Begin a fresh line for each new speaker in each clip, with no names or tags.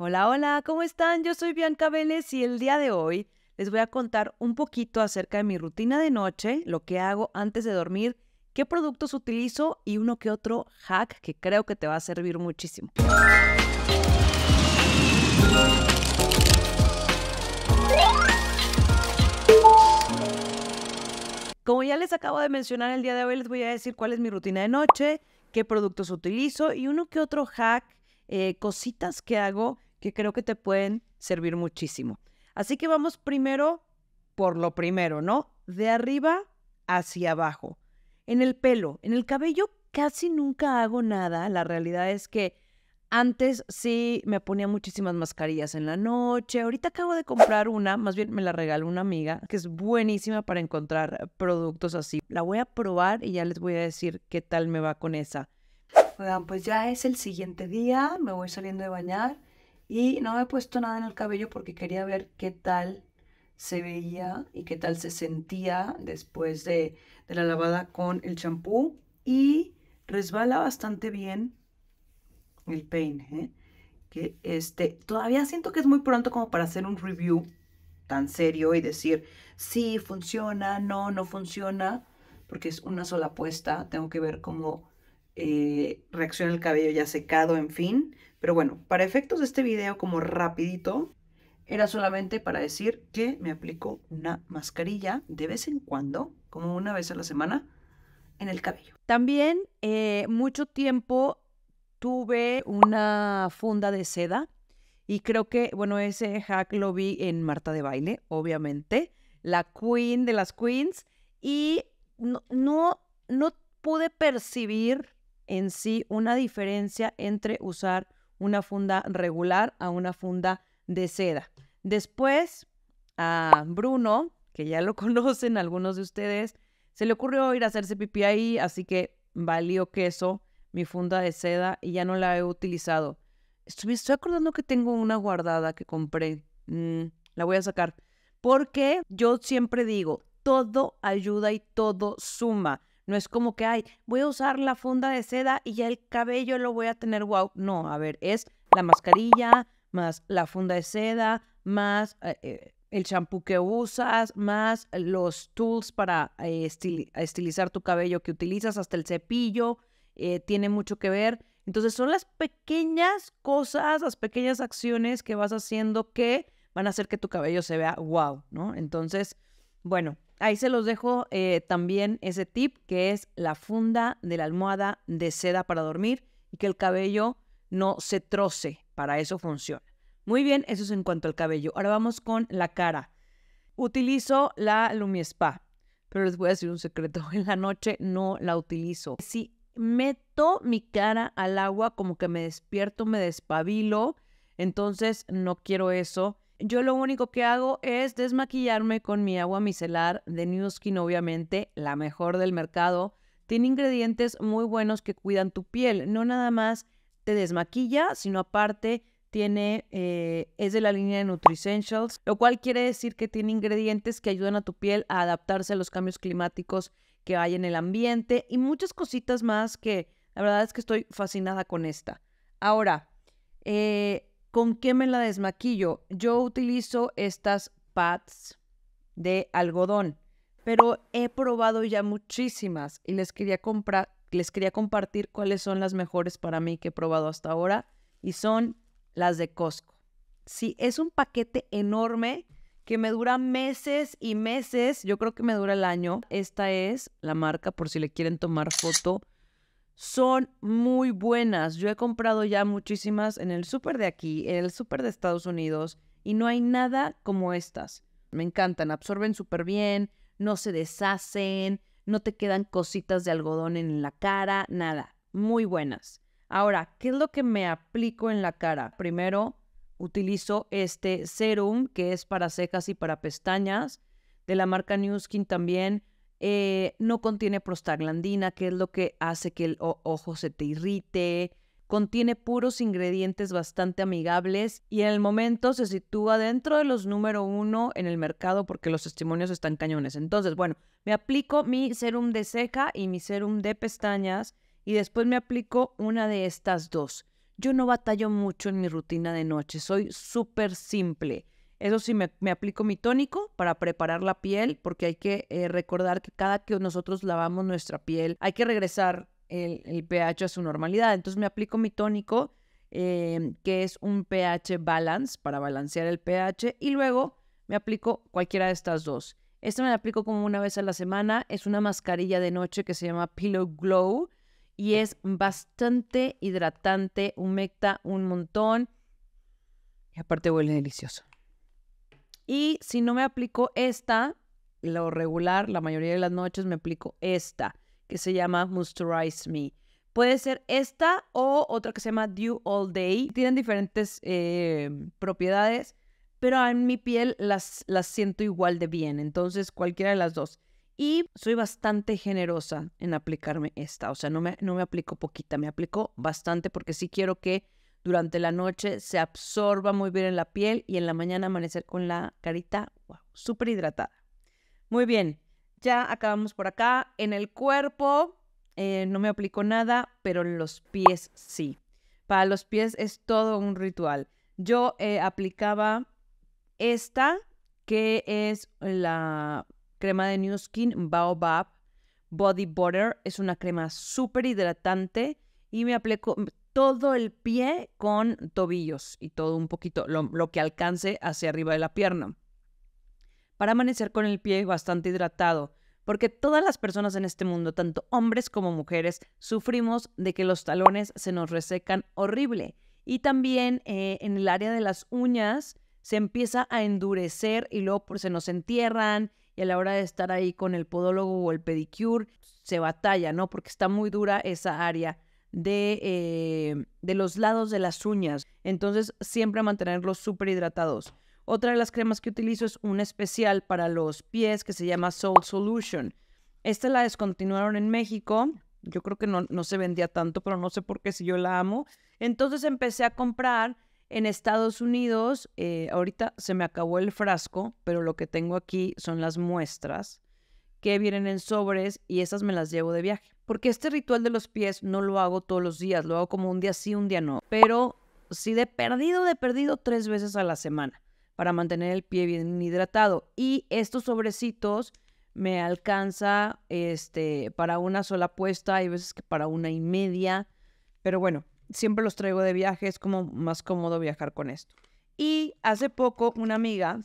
Hola, hola, ¿cómo están? Yo soy Bianca Vélez y el día de hoy les voy a contar un poquito acerca de mi rutina de noche, lo que hago antes de dormir, qué productos utilizo y uno que otro hack que creo que te va a servir muchísimo. Como ya les acabo de mencionar el día de hoy, les voy a decir cuál es mi rutina de noche, qué productos utilizo y uno que otro hack, eh, cositas que hago que creo que te pueden servir muchísimo. Así que vamos primero por lo primero, ¿no? De arriba hacia abajo. En el pelo, en el cabello casi nunca hago nada. La realidad es que antes sí me ponía muchísimas mascarillas en la noche. Ahorita acabo de comprar una, más bien me la regaló una amiga, que es buenísima para encontrar productos así. La voy a probar y ya les voy a decir qué tal me va con esa. pues ya es el siguiente día, me voy saliendo de bañar. Y no he puesto nada en el cabello porque quería ver qué tal se veía y qué tal se sentía después de, la lavada con el champú. Y resbala bastante bien el peine. ¿eh? Que este, todavía siento que es muy pronto como para hacer un review tan serio y decir, sí, funciona, no, no funciona, porque es una sola apuesta. Tengo que ver cómo eh, reacciona el cabello ya secado, en fin. Pero bueno, para efectos de este video, como rapidito, era solamente para decir que me aplico una mascarilla de vez en cuando, como una vez a la semana, en el cabello. También eh, mucho tiempo tuve una funda de seda y creo que, bueno, ese hack lo vi en Marta de Baile, obviamente, la queen de las queens, y no, no, no pude percibir en sí una diferencia entre usar una funda regular a una funda de seda. Después, a Bruno, que ya lo conocen algunos de ustedes, se le ocurrió ir a hacerse pipí ahí, así que valió queso mi funda de seda y ya no la he utilizado. Estoy, acordando que tengo una guardada que compré. Mm, la voy a sacar. Porque yo siempre digo, todo ayuda y todo suma. No es como que, ay, voy a usar la funda de seda y ya el cabello lo voy a tener wow. No, a ver, es la mascarilla, más la funda de seda, más eh, eh, el champú que usas, más los tools para eh, estilizar tu cabello que utilizas, hasta el cepillo, tiene mucho que ver. Entonces son las pequeñas cosas, las pequeñas acciones que vas haciendo que van a hacer que tu cabello se vea wow, ¿no? Entonces, bueno, ahí se los dejo eh, también ese tip que es la funda de la almohada de seda para dormir y que el cabello no se troce. Para eso funciona. Muy bien, eso es en cuanto al cabello. Ahora vamos con la cara. Utilizo la Lumiespa, pero les voy a decir un secreto. En la noche no la utilizo. Si meto mi cara al agua, como que me despierto, me despabilo. Entonces no quiero eso. Yo lo único que hago es desmaquillarme con mi agua micelar de New Skin, obviamente, la mejor del mercado. Tiene ingredientes muy buenos que cuidan tu piel. No nada más te desmaquilla, sino aparte tiene, eh, es de la línea de Nutri-Essentials. lo cual quiere decir que tiene ingredientes que ayudan a tu piel a adaptarse a los cambios climáticos que hay en el ambiente y muchas cositas más que la verdad es que estoy fascinada con esta. Ahora, eh, ¿Con qué me la desmaquillo? Yo utilizo estas pads de algodón, pero he probado ya muchísimas y les quería, comprar, les quería compartir cuáles son las mejores para mí que he probado hasta ahora y son las de Costco. Sí, es un paquete enorme que me dura meses y meses. Yo creo que me dura el año. Esta es la marca por si le quieren tomar foto son muy buenas. Yo he comprado ya muchísimas en el súper de aquí, en el súper de Estados Unidos, y no hay nada como estas. Me encantan, absorben súper bien, no se deshacen, no te quedan cositas de algodón en la cara, nada. Muy buenas. Ahora, ¿qué es lo que me aplico en la cara? Primero, utilizo este serum que es para cejas y para pestañas de la marca New Skin también. Eh, no contiene prostaglandina, que es lo que hace que el ojo se te irrite, contiene puros ingredientes bastante amigables y en el momento se sitúa dentro de los número uno en el mercado porque los testimonios están cañones. Entonces, bueno, me aplico mi serum de ceja y mi serum de pestañas y después me aplico una de estas dos. Yo no batallo mucho en mi rutina de noche, soy súper simple. Eso sí, me, aplico mi tónico para preparar la piel, porque hay que eh, recordar que cada que nosotros lavamos nuestra piel, hay que regresar el, pH a su normalidad. Entonces me aplico mi tónico, em, que es un pH balance, para balancear el pH, y luego me aplico cualquiera de estas dos. Esta me la aplico como una vez a la semana. Es una mascarilla de noche que se llama Pillow Glow y es bastante hidratante, humecta un montón y aparte huele delicioso. Y si no me aplico esta, lo regular, la mayoría de las noches me aplico esta, que se llama Moisturize Me. Puede ser esta o otra que se llama Dew All Day. Tienen diferentes eh, propiedades, pero en mi piel las, las siento igual de bien. Entonces, cualquiera de las dos. Y soy bastante generosa en aplicarme esta. O sea, no me, no me aplico poquita, me aplico bastante porque sí quiero que durante la noche, se absorba muy bien en la piel y en la mañana amanecer con la carita wow, súper hidratada. Muy bien, ya acabamos por acá. En el cuerpo eh, no me aplico nada, pero en los pies sí. Para los pies es todo un ritual. Yo eh, aplicaba esta, que es la crema de New Skin Baobab Body Butter. Es una crema súper hidratante y me aplico, todo el pie con tobillos y todo un poquito, lo, que alcance hacia arriba de la pierna. Para amanecer con el pie bastante hidratado, porque todas las personas en este mundo, tanto hombres como mujeres, sufrimos de que los talones se nos resecan horrible. Y también eh, en el área de las uñas se empieza a endurecer y luego pues, se nos entierran y a la hora de estar ahí con el podólogo o el pedicure se batalla, ¿no? Porque está muy dura esa área eh, de, los lados de las uñas. Entonces, siempre mantenerlos súper hidratados. Otra de las cremas que utilizo es una especial para los pies que se llama Soul Solution. Esta la descontinuaron en México. Yo creo que no, se vendía tanto, pero no sé por qué si yo la amo. Entonces empecé a comprar en Estados Unidos. Eh, ahorita se me acabó el frasco, pero lo que tengo aquí son las muestras que vienen en sobres y esas me las llevo de viaje. Porque este ritual de los pies no lo hago todos los días, lo hago como un día sí, un día no. Pero sí de perdido, de perdido tres veces a la semana para mantener el pie bien hidratado. Y estos sobrecitos me alcanza este, para una sola puesta, hay veces que para una y media. Pero bueno, siempre los traigo de viaje, es como más cómodo viajar con esto. Y hace poco una amiga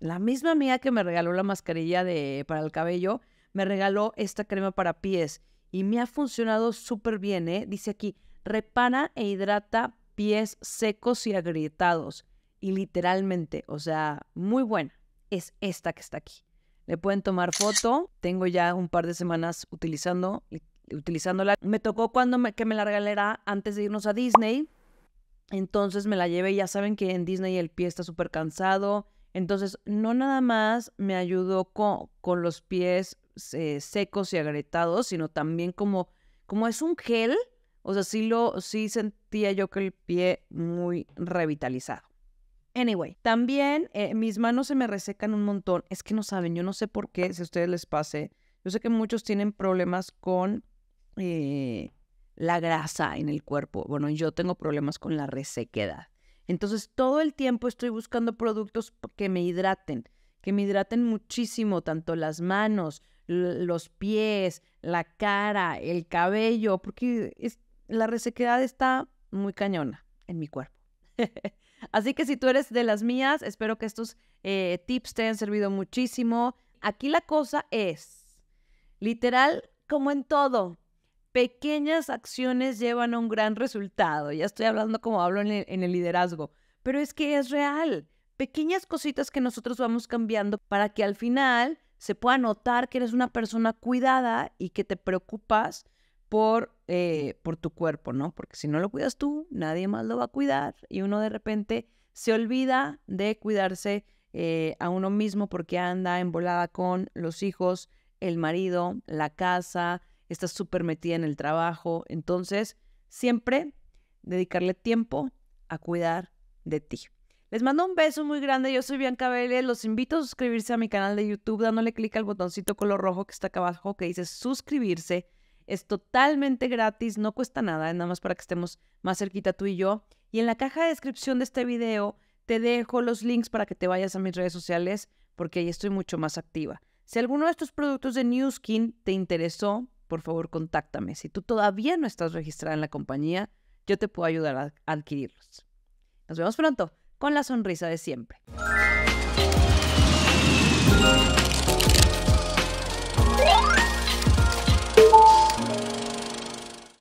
la misma amiga que me regaló la mascarilla de, para el cabello, me regaló esta crema para pies y me ha funcionado súper bien, ¿eh? Dice aquí, repara e hidrata pies secos y agrietados. Y literalmente, o sea, muy buena. Es esta que está aquí. Le pueden tomar foto. Tengo ya un par de semanas utilizando, utilizándola. Me tocó cuando que me la regalara antes de irnos a Disney. Entonces me la llevé. Ya saben que en Disney el pie está súper cansado entonces, no nada más me ayudó con, los pies eh, secos y agrietados, sino también como, como es un gel, o sea, sí, lo, sí sentía yo que el pie muy revitalizado. Anyway, también eh, mis manos se me resecan un montón. Es que no saben, yo no sé por qué, si a ustedes les pase. Yo sé que muchos tienen problemas con eh, la grasa en el cuerpo. Bueno, yo tengo problemas con la resequedad. Entonces todo el tiempo estoy buscando productos que me hidraten, que me hidraten muchísimo, tanto las manos, los pies, la cara, el cabello, porque la resequedad está muy cañona en mi cuerpo. Así que si tú eres de las mías, espero que estos eh, tips te hayan servido muchísimo. Aquí la cosa es, literal, como en todo, pequeñas acciones llevan a un gran resultado. Ya estoy hablando como hablo en el, liderazgo, pero es que es real. Pequeñas cositas que nosotros vamos cambiando para que al final se pueda notar que eres una persona cuidada y que te preocupas por, eh, por tu cuerpo, ¿no? Porque si no lo cuidas tú, nadie más lo va a cuidar y uno de repente se olvida de cuidarse eh, a uno mismo porque anda embolada con los hijos, el marido, la casa, estás súper metida en el trabajo. Entonces, siempre dedicarle tiempo a cuidar de ti. Les mando un beso muy grande. Yo soy Bianca Vélez. Los invito a suscribirse a mi canal de YouTube dándole clic al botoncito color rojo que está acá abajo que dice suscribirse. Es totalmente gratis, no cuesta nada, nada más para que estemos más cerquita tú y yo. Y en la caja de descripción de este video te dejo los links para que te vayas a mis redes sociales porque ahí estoy mucho más activa. Si alguno de estos productos de New Skin te interesó, por favor contáctame. Si tú todavía no estás registrada en la compañía, yo te puedo ayudar a adquirirlos. Nos vemos pronto con la sonrisa de siempre.